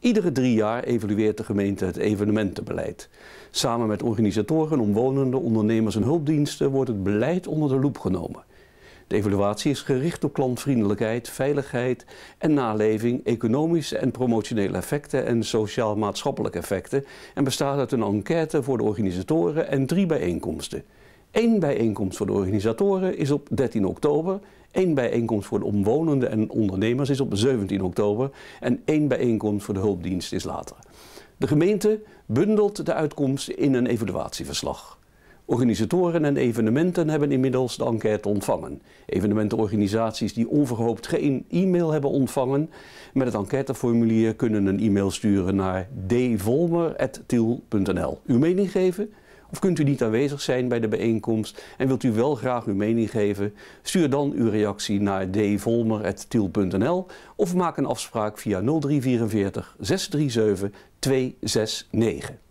Iedere drie jaar evalueert de gemeente het evenementenbeleid. Samen met organisatoren, omwonenden, ondernemers en hulpdiensten wordt het beleid onder de loep genomen. De evaluatie is gericht op klantvriendelijkheid, veiligheid en naleving, economische en promotionele effecten en sociaal-maatschappelijke effecten en bestaat uit een enquête voor de organisatoren en drie bijeenkomsten. Eén bijeenkomst voor de organisatoren is op 13 oktober. Eén bijeenkomst voor de omwonenden en ondernemers is op 17 oktober. En één bijeenkomst voor de hulpdienst is later. De gemeente bundelt de uitkomst in een evaluatieverslag. Organisatoren en evenementen hebben inmiddels de enquête ontvangen. Evenementenorganisaties die onverhoopt geen e-mail hebben ontvangen, met het enquêteformulier kunnen een e-mail sturen naar dvolmer.tiel.nl. Uw mening geven? Of kunt u niet aanwezig zijn bij de bijeenkomst en wilt u wel graag uw mening geven? Stuur dan uw reactie naar dvolmer.tiel.nl of maak een afspraak via 0344 637 269.